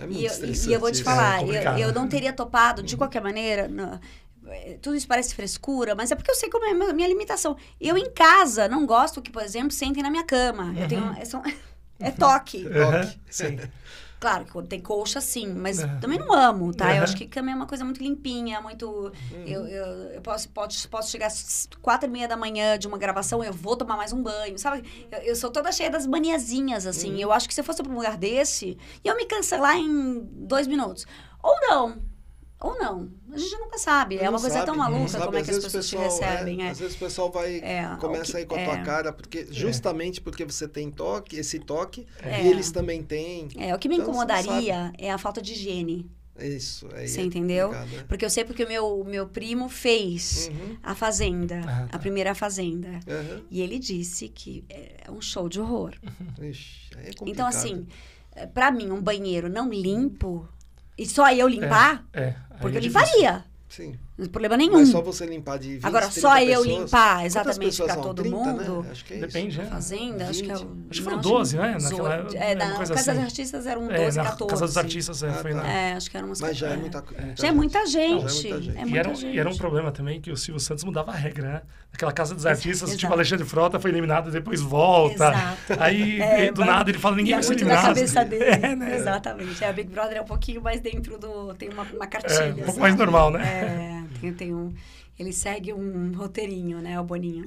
É e, eu, e, eu, vou te falar, é eu, eu, não teria topado, de hum. qualquer maneira. Não, eh, tudo isso parece frescura, mas é porque eu sei como é a minha limitação. Eu, em casa, não gosto que, por exemplo, sentem na minha cama. Uhum. Eu tenho. É, é toque. Uhum. toque. Sim. Claro que quando tem colcha, sim, mas é. também não amo, tá? É. Eu acho que também é uma coisa muito limpinha, muito. Hum. Eu, eu, eu, posso, posso, posso chegar às quatro e meia da manhã de uma gravação, eu vou tomar mais um banho, sabe? Eu, eu sou toda cheia das maniazinhas, assim. Hum. Eu acho que se eu fosse pra um lugar desse, ia me cancelar em dois minutos. Ou não. Ou não. A gente nunca sabe. Não é uma sabe, coisa tão maluca como é que as pessoas pessoal, te é, recebem. É, é. Às vezes o pessoal vai é, começa que, aí com a tua é. cara, porque é. justamente porque você tem toque, esse toque, e eles também têm. É, o que me então, incomodaria é a falta de higiene. Isso, aí Você entendeu? Né? Porque eu sei porque o meu, meu primo fez uhum. a Fazenda, ah, tá. a primeira Fazenda. Uhum. E ele disse que é um show de horror. Ixi, então, assim, para mim, um banheiro não limpo. Uhum e só eu limpar? É. é Porque eu é limparia. Sim problema nenhum. Mas só você limpar de 20, Agora, só eu limpar, exatamente, para todo 30, né? mundo. Né? Acho que é Depende, isso. É. Fazenda, 20. acho que é Acho que foram 12, né? Naquela, é, na Casa assim. dos Artistas eram 12, é, na 14. Casa dos Artistas, é, ah, foi tá. lá. É, acho que eram umas... Mas já é, muita, é muita já é muita gente. já é muita gente. É muita e, era, gente. e era um problema também que o Silvio Santos mudava a regra, né? Aquela Casa dos Artistas, tipo, Exato. tipo, Alexandre Frota foi eliminado, e depois volta. Exato. Aí, é, do nada, ele fala, ninguém vai ser eliminado. cabeça dele. É, né? Exatamente. A é, Big Brother é um pouquinho mais dentro do... Tem uma cartilha. um pouco assim. mais normal, né? É que tem um... Ele segue um roteirinho, né, o Boninho?